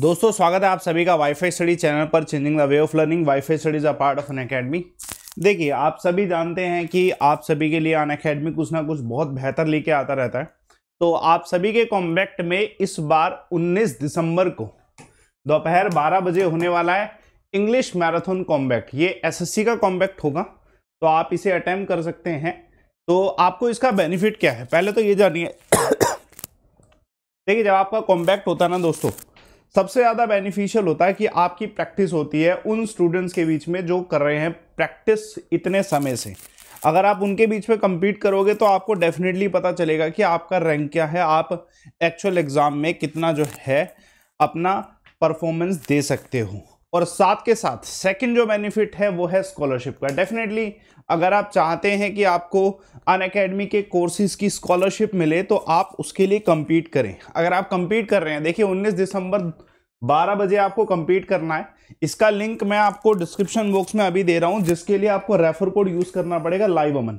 दोस्तों स्वागत है आप सभी का वाईफाई स्टडी चैनल पर changing the way of learning WiFi Studies a part of Unacademy देखिए आप सभी जानते हैं कि आप सभी के लिए अन अकेडमी कुछ ना कुछ बहुत बेहतर लेके आता रहता है तो आप सभी के कॉम्बैक्ट में इस बार 19 दिसंबर को दोपहर बारह बजे होने वाला है इंग्लिश मैराथन कॉम्बैक्ट ये सी का कॉम्बैक्ट होगा तो आप इसे अटैम्प कर सकते हैं तो आपको इसका बेनिफिट क्या है पहले तो ये जानिए देखिए जब आपका कॉम्बैक्ट होता है ना दोस्तों सबसे ज़्यादा बेनिफिशियल होता है कि आपकी प्रैक्टिस होती है उन स्टूडेंट्स के बीच में जो कर रहे हैं प्रैक्टिस इतने समय से अगर आप उनके बीच में कम्पीट करोगे तो आपको डेफिनेटली पता चलेगा कि आपका रैंक क्या है आप एक्चुअल एग्ज़ाम में कितना जो है अपना परफॉर्मेंस दे सकते हो और साथ के साथ सेकंड जो बेनिफिट है वो है स्कॉलरशिप का डेफिनेटली अगर आप चाहते हैं कि आपको अन अकेडमी के कोर्सेज की स्कॉलरशिप मिले तो आप उसके लिए कम्पीट करें अगर आप कम्पीट कर रहे हैं देखिए 19 दिसंबर 12 बजे आपको कम्पीट करना है इसका लिंक मैं आपको डिस्क्रिप्शन बॉक्स में अभी दे रहा हूँ जिसके लिए आपको रेफर कोड यूज़ करना पड़ेगा लाइव अमन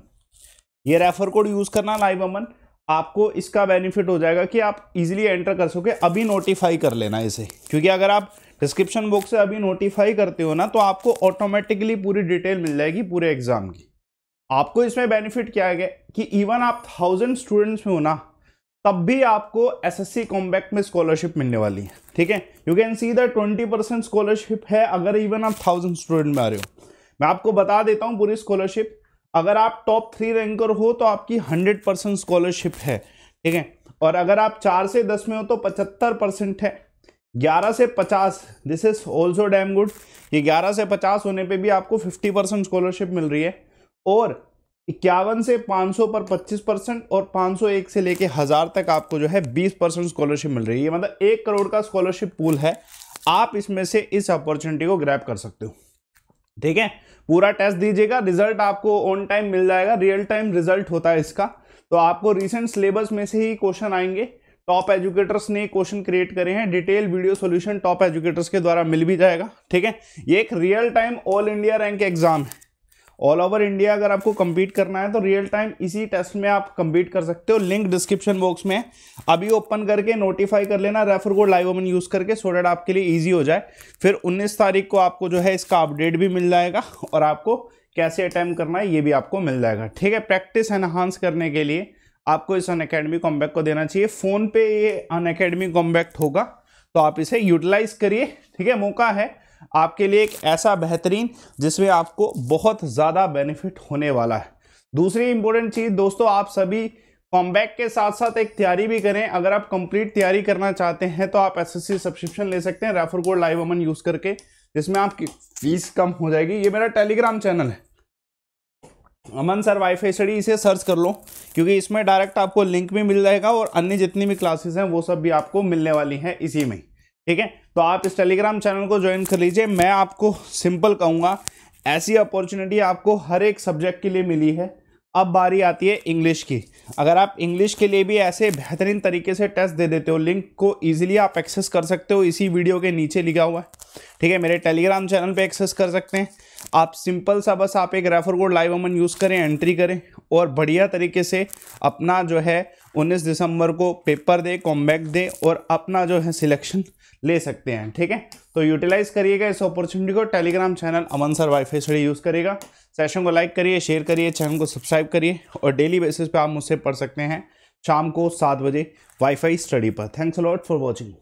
ये रेफर कोड यूज़ करना लाइव अमन आपको इसका बेनिफिट हो जाएगा कि आप इजीली एंटर कर सके अभी नोटिफाई कर लेना इसे क्योंकि अगर आप डिस्क्रिप्शन बॉक्स से अभी नोटिफाई करते हो ना तो आपको ऑटोमेटिकली पूरी डिटेल मिल जाएगी पूरे एग्जाम की आपको इसमें बेनिफिट क्या है कि इवन आप थाउजेंड स्टूडेंट्स में हो ना तब भी आपको एस एस सी कॉम्बैक्ट में स्कॉलरशिप मिलने वाली है ठीक है you can see the twenty percent scholarship है अगर इवन आप थाउजेंड स्टूडेंट में आ रहे हो मैं आपको बता देता हूँ पूरी स्कॉलरशिप अगर आप टॉप थ्री रैंकर हो तो आपकी हंड्रेड परसेंट स्कॉलरशिप है ठीक है और अगर आप चार से दस में हो तो पचहत्तर परसेंट है ग्यारह से पचास this is also damn good ये ग्यारह से पचास होने पे भी आपको फिफ्टी परसेंट स्कॉलरशिप मिल रही है और इक्यावन से 500 पर 25 परसेंट और 501 से लेके हज़ार तक आपको जो है 20 परसेंट स्कॉलरशिप मिल रही है मतलब एक करोड़ का स्कॉलरशिप पूल है आप इसमें से इस अपॉर्चुनिटी को ग्रैप कर सकते हो ठीक है पूरा टेस्ट दीजिएगा रिजल्ट आपको ऑन टाइम मिल जाएगा रियल टाइम रिजल्ट होता है इसका तो आपको रिसेंट सिलेबस में से ही क्वेश्चन आएंगे टॉप एजुकेटर्स ने क्वेश्चन क्रिएट करे हैं detail video solution top educators के द्वारा मिल भी जाएगा ठीक है ये एक real time all India rank exam है ऑल ओवर इंडिया अगर आपको कम्पीट करना है तो रियल टाइम इसी टेस्ट में आप कम्पीट कर सकते हो लिंक डिस्क्रिप्शन बॉक्स में अभी ओपन करके नोटिफाई कर लेना refer code live Aman use करके सो डेट आपके लिए ईजी हो जाए फिर उन्नीस तारीख को आपको जो है इसका अपडेट भी मिल जाएगा और आपको कैसे अटैम्प करना है ये भी आपको मिल जाएगा ठीक है प्रैक्टिस एनहांस करने के लिए आपको इस अन अकेडमी कॉम्बैक्ट को देना चाहिए फ़ोन पे ये अन अकेडमी कॉम्बैक्ट होगा तो आप इसे यूटिलाइज करिए ठीक है मौका है आपके लिए एक ऐसा बेहतरीन जिसमें आपको बहुत ज़्यादा बेनिफिट होने वाला है दूसरी इंपॉर्टेंट चीज़ दोस्तों आप सभी कॉम्बैक के साथ साथ एक तैयारी भी करें अगर आप कंप्लीट तैयारी करना चाहते हैं तो आप एसएससी सब्सक्रिप्शन ले सकते हैं refer code live Aman use करके जिसमें आपकी फीस कम हो जाएगी ये मेरा टेलीग्राम चैनल है अमन सर वाईफाई स्टडी इसे सर्च कर लो क्योंकि इसमें डायरेक्ट आपको लिंक भी मिल जाएगा और अन्य जितनी भी क्लासेस हैं वो सब भी आपको मिलने वाली हैं इसी में ठीक है तो आप इस टेलीग्राम चैनल को ज्वाइन कर लीजिए मैं आपको सिंपल कहूँगा ऐसी अपॉर्चुनिटी आपको हर एक सब्जेक्ट के लिए मिली है अब बारी आती है इंग्लिश की अगर आप इंग्लिश के लिए भी ऐसे बेहतरीन तरीके से टेस्ट दे देते हो लिंक को इजीली आप एक्सेस कर सकते हो इसी वीडियो के नीचे लिखा हुआ है ठीक है मेरे टेलीग्राम चैनल पे एक्सेस कर सकते हैं आप सिंपल सा बस आप एक refer code live Aman use करें एंट्री करें और बढ़िया तरीके से अपना जो है 19 दिसंबर को पेपर दे कॉम्बैक दे और अपना जो है सिलेक्शन ले सकते हैं ठीक है तो यूटिलाइज करिएगा इस अपॉर्चुनिटी को Telegram channel Aman sir WiFi Study use करेगा सेशन को लाइक करिए शेयर करिए चैनल को सब्सक्राइब करिए और डेली बेसिस पे आप मुझसे पढ़ सकते हैं शाम को सात बजे वाईफाई स्टडी पर थैंक्स लॉट फॉर वॉचिंग